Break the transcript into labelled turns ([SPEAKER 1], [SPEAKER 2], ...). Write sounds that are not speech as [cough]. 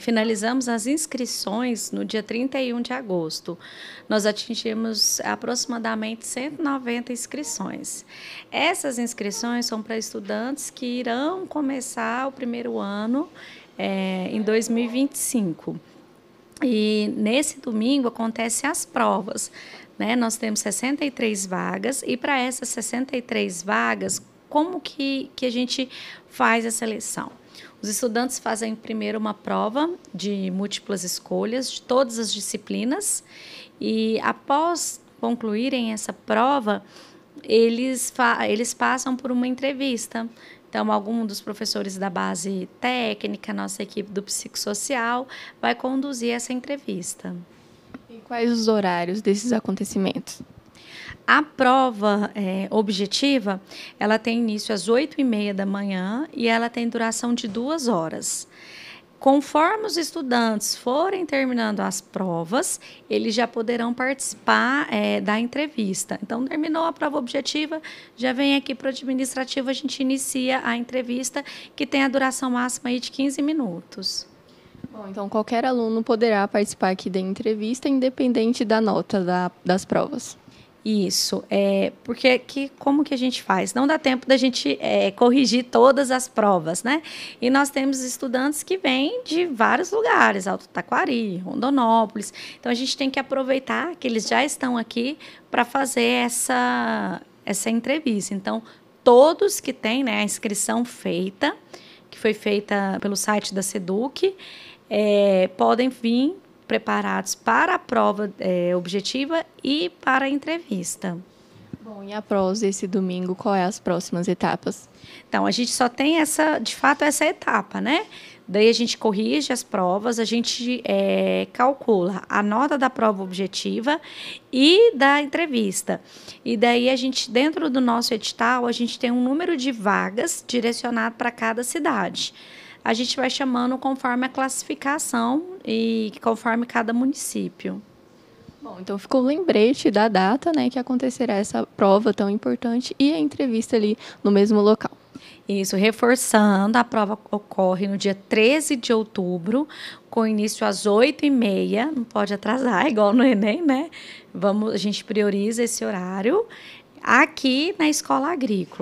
[SPEAKER 1] Finalizamos as inscrições no dia 31 de agosto. Nós atingimos aproximadamente 190 inscrições. Essas inscrições são para estudantes que irão começar o primeiro ano é, em 2025. E nesse domingo acontecem as provas. Né? Nós temos 63 vagas, e para essas 63 vagas, como que, que a gente faz a seleção? Os estudantes fazem primeiro uma prova de múltiplas escolhas de todas as disciplinas e após concluírem essa prova, eles, eles passam por uma entrevista. Então, algum dos professores da base técnica, nossa equipe do psicossocial, vai conduzir essa entrevista. E quais os horários desses
[SPEAKER 2] acontecimentos?
[SPEAKER 1] A prova é, objetiva, ela tem início às 8 e meia da manhã e ela tem duração de duas horas. Conforme os estudantes forem terminando as provas, eles já poderão participar é, da entrevista. Então, terminou a prova objetiva, já vem aqui para o administrativo, a gente inicia a entrevista, que tem a duração máxima de 15 minutos.
[SPEAKER 2] Bom, então qualquer aluno poderá participar aqui da entrevista, independente da nota da, das
[SPEAKER 1] provas. Isso, é, porque que, como que a gente faz? Não dá tempo da gente é, corrigir todas as provas, né? E nós temos estudantes que vêm de vários lugares, Alto Taquari, Rondonópolis. Então a gente tem que aproveitar que eles já estão aqui para fazer essa, essa entrevista. Então, todos que têm né, a inscrição feita, que foi feita pelo site da SEDUC, é, podem vir preparados para a prova é, objetiva e para a entrevista. Bom, e após esse domingo, qual é as próximas etapas? Então, a gente só tem essa, de fato, essa etapa, né? Daí a gente corrige as provas, a gente é, calcula a nota da prova objetiva e da entrevista. E daí a gente, dentro do nosso edital, a gente tem um número de vagas direcionado para cada cidade a gente vai chamando conforme a classificação e conforme cada município.
[SPEAKER 2] Bom, então ficou o um lembrete da data né, que acontecerá essa prova tão importante e a entrevista ali no mesmo local.
[SPEAKER 1] Isso, reforçando, a prova ocorre no dia 13 de outubro, com início às 8h30, não pode atrasar, [laughs] igual no Enem, né? Vamos, a gente prioriza esse horário aqui na Escola Agrícola.